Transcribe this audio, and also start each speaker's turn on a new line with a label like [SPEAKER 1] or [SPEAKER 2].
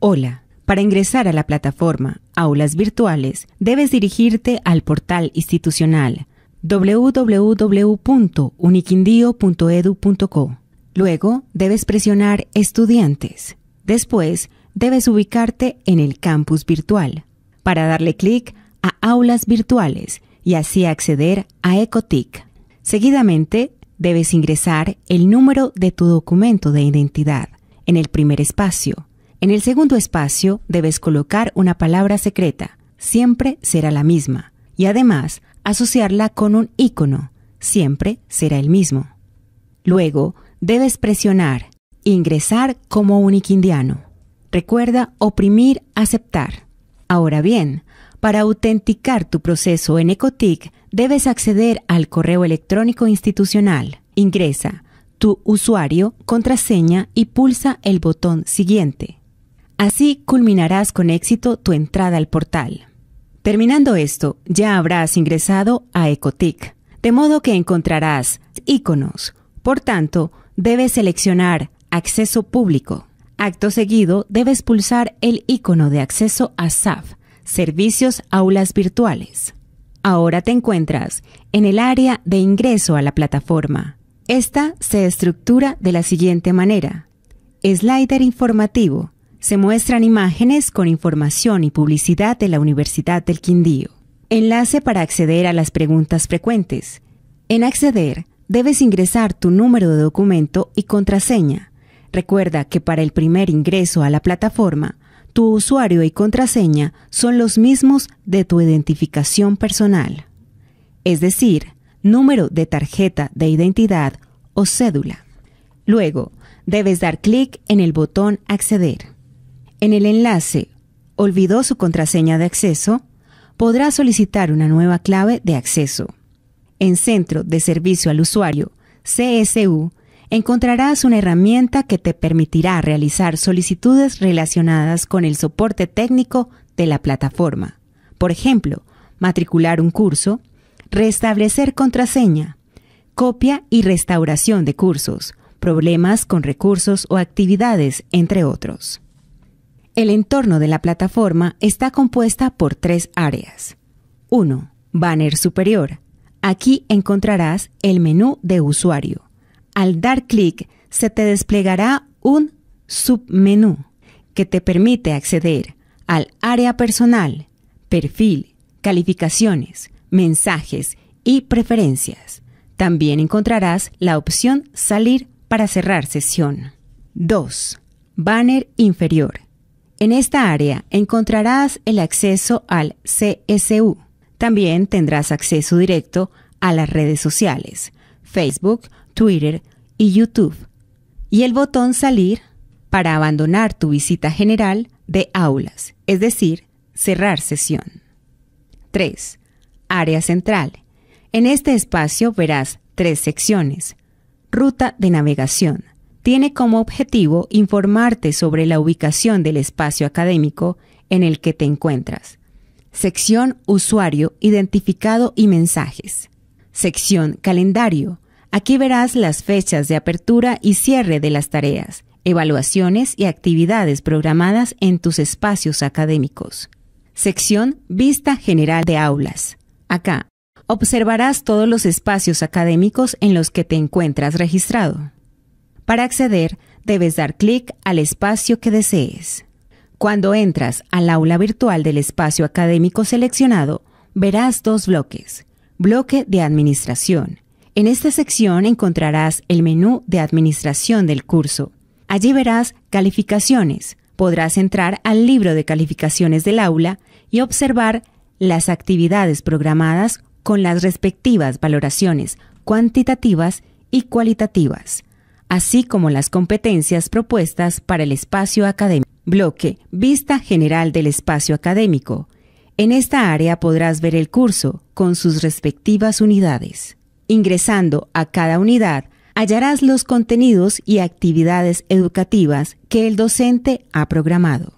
[SPEAKER 1] Hola. Para ingresar a la plataforma Aulas Virtuales, debes dirigirte al portal institucional www.uniquindio.edu.co. Luego, debes presionar Estudiantes. Después, debes ubicarte en el campus virtual para darle clic a Aulas Virtuales y así acceder a Ecotic. Seguidamente, debes ingresar el número de tu documento de identidad en el primer espacio en el segundo espacio debes colocar una palabra secreta, siempre será la misma, y además asociarla con un icono, siempre será el mismo. Luego, debes presionar, ingresar como un iquindiano. Recuerda oprimir aceptar. Ahora bien, para autenticar tu proceso en Ecotic, debes acceder al correo electrónico institucional. Ingresa tu usuario, contraseña y pulsa el botón siguiente. Así culminarás con éxito tu entrada al portal. Terminando esto, ya habrás ingresado a Ecotic, de modo que encontrarás iconos. Por tanto, debes seleccionar Acceso Público. Acto seguido, debes pulsar el icono de acceso a SAF, Servicios Aulas Virtuales. Ahora te encuentras en el área de ingreso a la plataforma. Esta se estructura de la siguiente manera. Slider informativo, se muestran imágenes con información y publicidad de la Universidad del Quindío. Enlace para acceder a las preguntas frecuentes. En acceder, debes ingresar tu número de documento y contraseña. Recuerda que para el primer ingreso a la plataforma, tu usuario y contraseña son los mismos de tu identificación personal, es decir, número de tarjeta de identidad o cédula. Luego, debes dar clic en el botón Acceder. En el enlace Olvidó su contraseña de acceso, podrá solicitar una nueva clave de acceso. En Centro de Servicio al Usuario, CSU, encontrarás una herramienta que te permitirá realizar solicitudes relacionadas con el soporte técnico de la plataforma. Por ejemplo, matricular un curso, restablecer contraseña, copia y restauración de cursos, problemas con recursos o actividades, entre otros. El entorno de la plataforma está compuesta por tres áreas. 1. Banner superior. Aquí encontrarás el menú de usuario. Al dar clic se te desplegará un submenú que te permite acceder al área personal, perfil, calificaciones, mensajes y preferencias. También encontrarás la opción Salir para cerrar sesión. 2. Banner inferior. En esta área encontrarás el acceso al CSU. También tendrás acceso directo a las redes sociales, Facebook, Twitter y YouTube. Y el botón Salir para abandonar tu visita general de aulas, es decir, cerrar sesión. 3. Área central. En este espacio verás tres secciones. Ruta de navegación, tiene como objetivo informarte sobre la ubicación del espacio académico en el que te encuentras. Sección Usuario, Identificado y Mensajes. Sección Calendario. Aquí verás las fechas de apertura y cierre de las tareas, evaluaciones y actividades programadas en tus espacios académicos. Sección Vista General de Aulas. Acá observarás todos los espacios académicos en los que te encuentras registrado. Para acceder, debes dar clic al espacio que desees. Cuando entras al aula virtual del espacio académico seleccionado, verás dos bloques. Bloque de Administración. En esta sección encontrarás el menú de Administración del curso. Allí verás Calificaciones. Podrás entrar al libro de calificaciones del aula y observar las actividades programadas con las respectivas valoraciones cuantitativas y cualitativas así como las competencias propuestas para el espacio académico. Bloque, vista general del espacio académico. En esta área podrás ver el curso con sus respectivas unidades. Ingresando a cada unidad, hallarás los contenidos y actividades educativas que el docente ha programado.